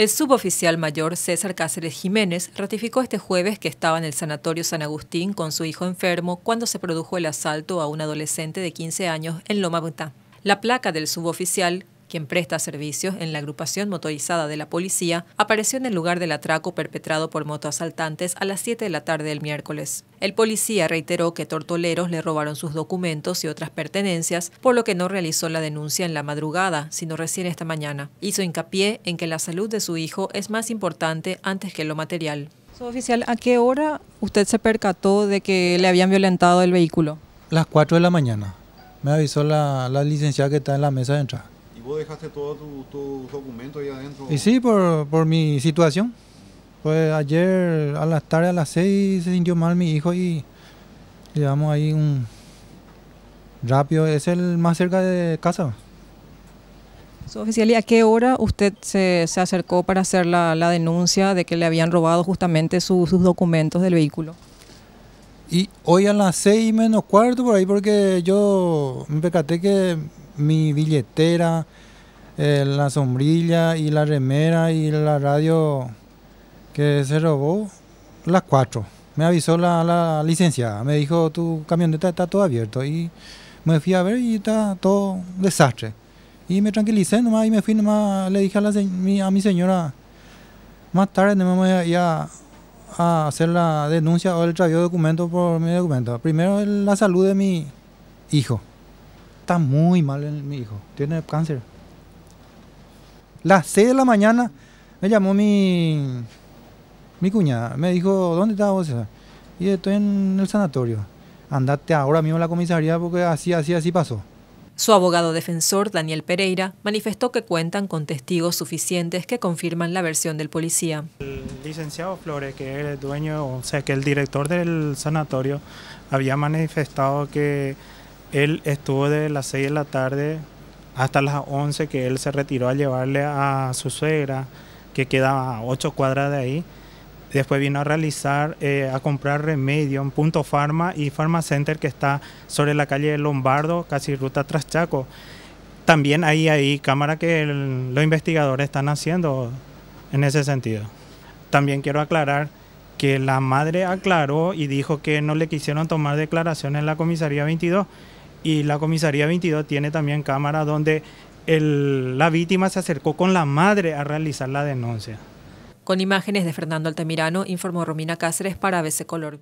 El suboficial mayor César Cáceres Jiménez ratificó este jueves que estaba en el Sanatorio San Agustín con su hijo enfermo cuando se produjo el asalto a un adolescente de 15 años en Loma Buta. La placa del suboficial quien presta servicios en la agrupación motorizada de la policía, apareció en el lugar del atraco perpetrado por motoasaltantes a las 7 de la tarde del miércoles. El policía reiteró que tortoleros le robaron sus documentos y otras pertenencias, por lo que no realizó la denuncia en la madrugada, sino recién esta mañana. Hizo hincapié en que la salud de su hijo es más importante antes que lo material. Oficial, ¿a qué hora usted se percató de que le habían violentado el vehículo? Las 4 de la mañana. Me avisó la, la licenciada que está en la mesa de entrada. ¿Y vos dejaste todos tus documentos ahí adentro? Y sí, por, por mi situación. Pues ayer a las tardes, a las 6 se sintió mal mi hijo y llevamos ahí un rápido, es el más cerca de casa. su oficial, ¿y a qué hora usted se, se acercó para hacer la, la, denuncia de que le habían robado justamente sus documentos del vehículo? Y hoy a las 6 menos cuarto por ahí porque yo me percaté que mi billetera, eh, la sombrilla y la remera y la radio que se robó, las cuatro. Me avisó la, licenciada, me dijo tu camioneta está todo abierto y me fui a ver y está todo desastre. Y me tranquilicé nomás y me fui nomás, le dije a, mi señora, más tarde no me voy a, a, hacer la denuncia o el traído de documento por mi documento. Primero la salud de mi hijo está muy mal mi hijo, tiene cáncer. Las 6 de la mañana me llamó mi, mi cuñada, me dijo, ¿dónde estás vos? Y estoy en el sanatorio. Andate ahora mismo a la comisaría porque así, así, así pasó. Su abogado defensor, Daniel Pereira, manifestó que cuentan con testigos suficientes que confirman la versión del policía. El licenciado Flores, que es el dueño, o sea, que el director del sanatorio, había manifestado que él estuvo de las 6 de la tarde hasta las 11 que él se retiró a llevarle a su suegra, que quedaba a 8 cuadras de ahí. Después vino a realizar, eh, a comprar remedio en Punto Farma y Farma Center que está sobre la calle Lombardo, casi ruta tras Chaco. También ahí hay cámara que los investigadores están haciendo en ese sentido. También quiero aclarar que la madre aclaró y dijo que no le quisieron tomar declaraciones en la comisaría 22 y la comisaría 22 tiene también cámara donde la víctima se acercó con la madre a realizar la denuncia. Con imágenes de Fernando Altamirano, informó Romina Cáceres para ABC Color.